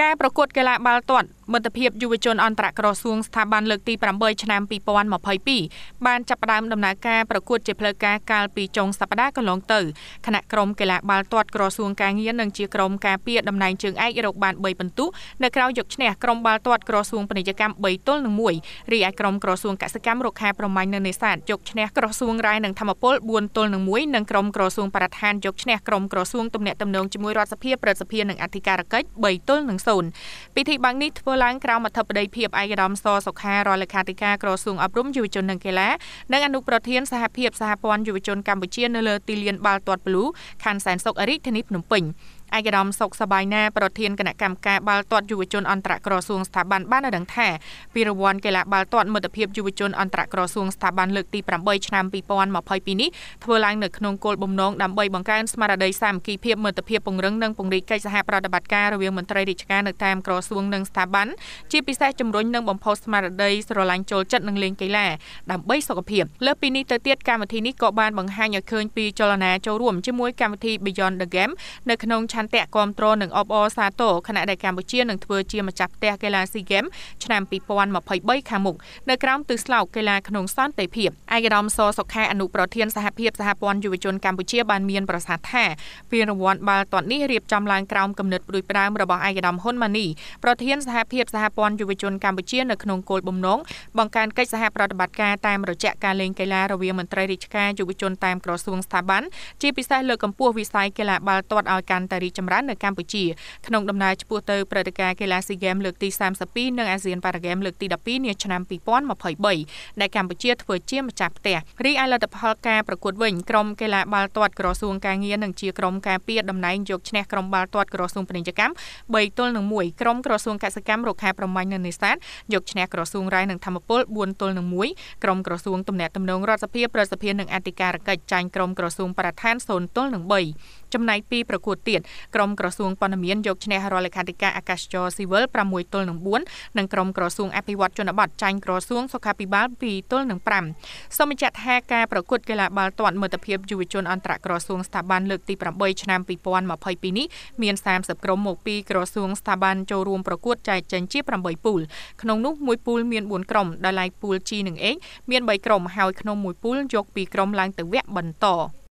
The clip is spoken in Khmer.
ការប្រកួតកីឡាបាល់ទាត់មិត្តភាពយុវជនអន្តរក្រសួងស្ថាប័នលើកទី8ឆ្នាំ2022បានចាប់ផ្ដើមដំណើរការប្រកួតជាផ្លូវការកាលពីចុងសប្ដាហ៍កន្លងទៅគណៈក្រុមកីឡាបាល់ទាត់ក្រសួងការងារនិងជាក្រុមការពារតំណែងជើងឯករកបាន3ពិន្ទុនៅក្រៅយកឈ្នះក្រុមបាល់ទាត់ក្រសួងពាណិជ្ជកម្ម3ទល់នឹង1រីឯក្រុមក្រសួងកសិកម្មរុក្ខាប្រមាញ់និងនេសាទយកឈ្នះក្រសួងរាយនិងធម្មពល4ទល់នឹង1និងក្រុមក្រសួងបរដ្ឋានយកឈ្នះក្រុមក្រសួងទំនាក់ទំនងជាមួយរដ្ឋសភាប្រសិទ្ធិនិងអធិការកិច្ច3ទល់នឹង0ពិធីបាំងនេះធ្វើឡើងក្រោមអធិបតីភាពឯកឧត្តមសសុខារដ្ឋលេខាធិការក្រសួងអប់រំយុវជននិងកីឡានិងអនុប្រធានសហភាពសហព័ន្ធយុវជនកម្ពុជានៅលើទីលានបាល់ទាត់ព្លូខណ្ឌសែនសុខរាជធានីភ្នំពេញ។ឯកឧត្តមសុកសបាយណាប្រធានគណៈកម្មការបាល់ទាត់យុវជនអន្តរក្រសួងស្ថាប័នបានឲ្យដឹងថាពីរង្វាន់កីឡាបាល់ទាត់មិត្តភាពយុវជនអន្តរក្រសួងស្ថាប័នលើកទី8ឆ្នាំ2022នេះធ្វើឡើងនៅក្នុងគោលបំណងដើម្បីបង្កើនស្មារតីសាមគ្គីភាពមិត្តភាពពង្រឹងនិងពង្រីកកិច្ចសហប្រតិបត្តិការរវាងមន្ត្រីរាជការនៅតាមក្រសួងនិងស្ថាប័នជាពិសេសជំរុញនិងបំផុសស្មារតីស្រឡាញ់ចូលចិត្តនិងលេងកីឡាដើម្បីសុខភាពលើសពីនេះទៅទៀតកម្មវិធីនេះក៏បានបង្ហាញឲ្យឃើញពីចលនាចូលរួមជាមួយកម្មវិធី Beyond the Game នៅក្នុងឆន្ទៈគ្រប់គ្រងនិងអបអរសាទរខណៈដែលកម្ពុជានឹងធ្វើជាម្ចាស់ផ្ទះកីឡាស៊ីហ្គេមឆ្នាំ2023ខាងមុខនៅក្រោមទិសស្លោកកីឡាក្នុង សន្តិភាពឯកឧត្តមសសុខាអនុប្រធានសហភាពសហព័ន្ធយុវជនកម្ពុជាបានមានប្រសាសន៍ថាពានរង្វាន់បាល់ទាត់នេះរៀបចំឡើងក្រោមគំនិតព្រួយផ្ដើមរបស់ឯកឧត្តមហ៊ុនម៉ាណីប្រធានសហភាពសហព័ន្ធយុវជនកម្ពុជានៅក្នុងគោលបំណងបង្កើនកិច្ចសហប្រតិបត្តិការតាមរយៈការលេងកីឡារវាងមន្ត្រីរាជការយុវជនតាមក្រសួងស្ថាប័នជាពិសេសលើកកម្ពស់វិស័យកីឡាបាល់ទាត់ឲ្យកាន់តែរីកចម្រើននៅកម្ពុជាក្នុងដំណើរឆ្ពោះទៅព្រឹត្តិការណ៍កីឡាស៊ីហ្គេមលើកទី32និងអាស៊ានប៉ារ៉ាហ្គេមលើកទី12នាឆ្នាំ2023ដែលកម្ពុជា ធ្វើជាម្ចាស់ផ្ទះរីឯលទ្ធផលការប្រកួតវិញក្រុមកីឡាបាល់ទាត់ក្រសួងការងារនិងជាក្រុមការពារតំណែងយកឈ្នះក្រុមបាល់ទាត់ក្រសួងពាណិជ្ជកម្ម3ទល់នឹង1ក្រុមក្រសួងកសិកម្មរុក្ខាប្រមាញ់និងនេសាទយកឈ្នះក្រសួងរាយនិងធម្មពល4ទល់នឹង1ក្រុមក្រសួងទំនាក់ទំនងរដ្ឋសភាប្រសិទ្ធិភាពនិងអធិការកិច្ចចាញ់ក្រុមក្រសួងបរដ្ឋាន0ទល់នឹង3ចំណែកពីប្រកួតទៀតក្រមក្រសួងព័ត៌មានយកឈ្នះរដ្ឋលេខាធិការអាកាសចរស៊ីវិល6ទល់នឹង4និងក្រមក្រសួងអភិវឌ្ឍជនបទចាញ់ក្រសួងសុខាភិបាល2ទល់នឹង5សូមបញ្ជាក់ថាការប្រកួតកីឡាបាល់ទាត់មិត្តភាពយុវជនអន្តរក្រសួងស្ថាប័នលើកទី8ឆ្នាំ2022នេះមាន30ក្រុមមកពីក្រសួងស្ថាប័នចូលរួមប្រកួតចែកចេញជា8ពូល ក្នុងនោះមួយពូលមាន4ក្រុមដោយឡែកពូល G និង H មាន3ក្រុមហើយក្នុងមួយពូលយក2ក្រុមឡើងទៅវគ្គបន្ត